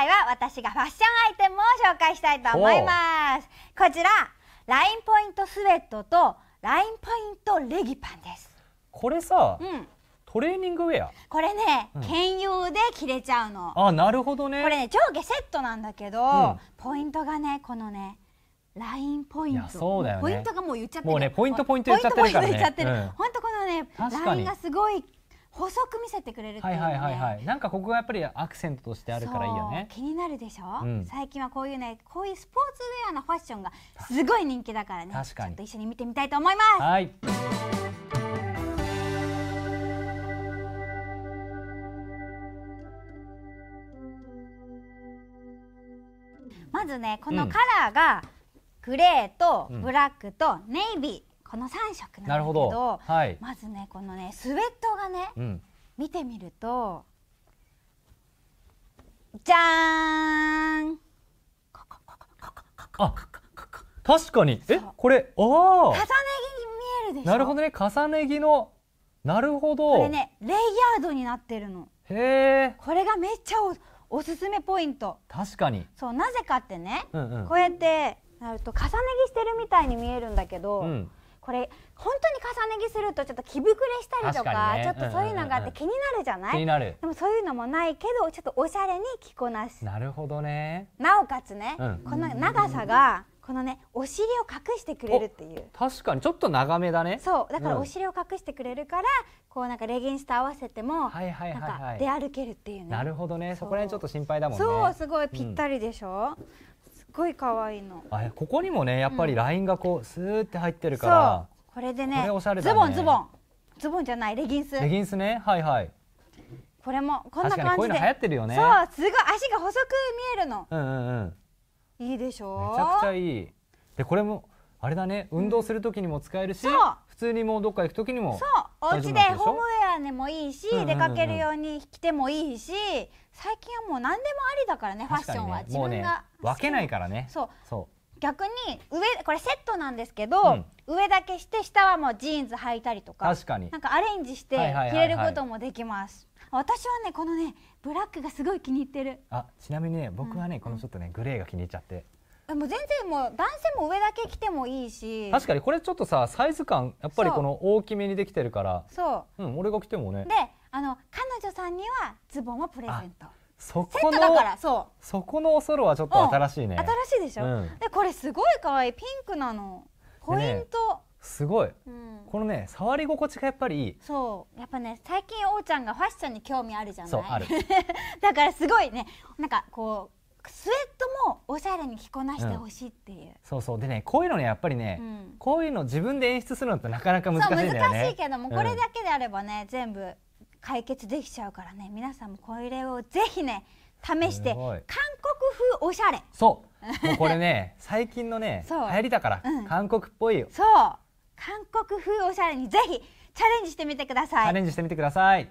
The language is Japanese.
回は私がファッションアイテムを紹介したいと思いますこちらラインポイントスウェットとラインポイントレギパンですこれさ、うん、トレーニングウェアこれね、うん、兼用で着れちゃうのあなるほどねこれね上下セットなんだけど、うん、ポイントがねこのねラインポイント、ね、ポイントがもう言っちゃってるもうねポイントポイント言っちゃってるからね、本当このねラインがすごい細く見せてくれるっていう、ね、はいはいはいはいなんかここがやっぱりアクセントとしてあるからいいよね気になるでしょ、うん、最近はこういうねこういうスポーツウェアのファッションがすごい人気だからね確かにちょっと一緒に見てみたいと思いますはいまずねこのカラーが、グレーとブラックとネイビー、うんこの三色なんだけど、はい、まずねこのねスウェットがね、うん、見てみるとじゃんあ確かにえこれああ重ね着に見えるでしょなるほどね重ね着のなるほどこれねレイヤードになってるのへえこれがめっちゃおすすめポイント確かにそうなぜかってね、うんうん、こうやってなると重ね着してるみたいに見えるんだけど、うん、これ本当に重ね着するとちょっと着膨れしたりとか、ね、ちょっとそういうのがあって気になるじゃない、うんうん、でもそういうのもないけどちょっとおしゃれに着こなすなるほどねなおかつね、うん、この長さがこのねお尻を隠してくれるっていう確かにちょっと長めだねそうだからお尻を隠してくれるから、うん、こうなんかレギンスと合わせても、はいはいはいはい、なんか出歩けるっていうねなるほどねそこら辺ちょっと心配だもんねそうすごいぴったりでしょ、うんごい可愛いのあここにもねやっぱりラインがこうスーって入ってるから、うん、これでね、ね、ズボンズボンズボンじゃないレギンスレギンスねはいはいこれもこんな感じで流行ってるよねそうすごい足が細く見えるのうんうんうんいいでしょうめちゃくちゃいいでこれもあれだね運動する時にも使えるし、うん、普通にもうどっか行く時にもそうお家でホームウェアネもいいし、出かけるように着てもいいし最近はもう何でもありだからねファッションは、ね、自分が、ね、分けないからねそうそう逆に上これセットなんですけど、うん、上だけして下はもうジーンズ履いたりとか確かになんかアレンジして着れることもできます、私はねこのねブラックがすごい気に入ってるあちなみにね僕はね、うん、このちょっとねグレーが気に入っちゃってもう全然もう男性も上だけ着てもいいし確かにこれちょっとさサイズ感やっぱりこの大きめにできてるからそう、うん、俺が着てもねであの彼女さんにはズボンをプレゼントそこのそそこのおそろはちょっと新しいね、新しいでしょ、うん、でこれすごい可愛いピンクなのポイント、ね、すごい、うん、このね触り心地がやっぱりいいそうやっぱね最近おうちゃんがファッションに興味あるじゃないそうある だからすごいねなんかこうスウェットもおしゃれに着こなしてほしいっていう、うん、そうそうでねこういうのねやっぱりね、うん、こういうの自分で演出するのってなかなか難しいんだよね難しいけども、これだけであればね全部解決できちゃうからね皆さんもこれをぜひね試して韓国風おしゃれそうもうこれね最近のね 流行りだから、うん、韓国っぽいよそう韓国風おしゃれにぜひチャレンジしてみてくださいチャレンジしてみてください